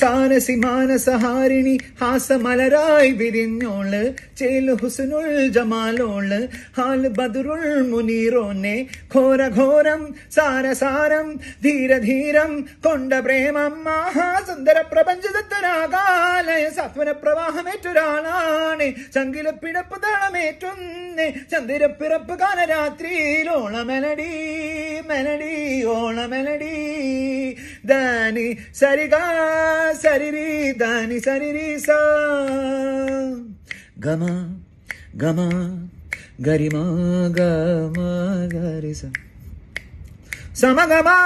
സാരസി മാനസഹാരിണി ഹാസമലരായി വിരിഞ്ഞോള് ചേലു ഹുസുനുൾ ജമാലോള് ഹാൽ ബദുരുൾ മുനീറോനെ ഘോരഘോരം സാരസാരം ധീരധീരം കൊണ്ട പ്രേമം മഹാസുന്ദര പ്രപഞ്ചതത്വരാകാലയ സത്വന പ്രവാഹമേറ്റൊരാളാണ് ചങ്കില പിടപ്പ് തളമേറ്റുന്നേ ചന്ദ്രപ്പിറപ്പ് കാലരാത്രിയിലോള മെലഡീ melody ஓண melody தானி சரிகா சரிரி தானி சரிரி சா கம கம கரிமா கம கரிசா సమగమా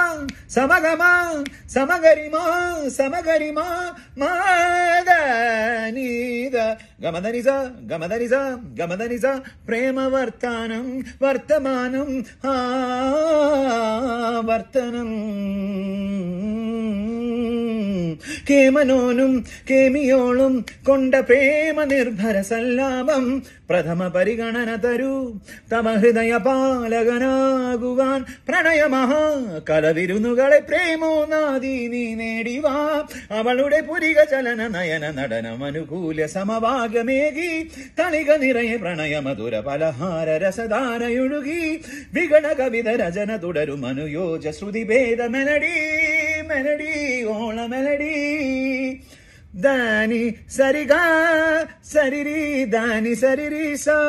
సమగమా సమగరిమా సమగరిమా మా గమదనిజ గమదనిజ గమదనిజ ప్రేమ వర్తానం వర్తమానం ఆ వర్తనం കേമനോനും കേമിയോളും കൊണ്ട പ്രേമ നിർഭര സല്ലാപം പ്രഥമ പരിഗണന തരൂ തമഹൃദയ പാലകനാകുവാൻ പ്രണയമഹാ കലവിരുന്നുകളെ പ്രേമോ നാദി നീ നേടിവാ അവളുടെ പുരിക ചലന നയന നടനം അനുകൂല സമഭാഗമേകി തളിക നിറയെ പ്രണയ മധുര പലഹാര രസധാരയൊഴുകി വിഗണ കവിത രചന തുടരും അനുയോജ മെലടീ ಮೆಲಡಿ ಓಣ ಮೆಲಡಿ ದಾನಿ ಸರಿಗಾ ಸರಿರಿ ದಾನಿ ಸರಿರಿ ಸಾ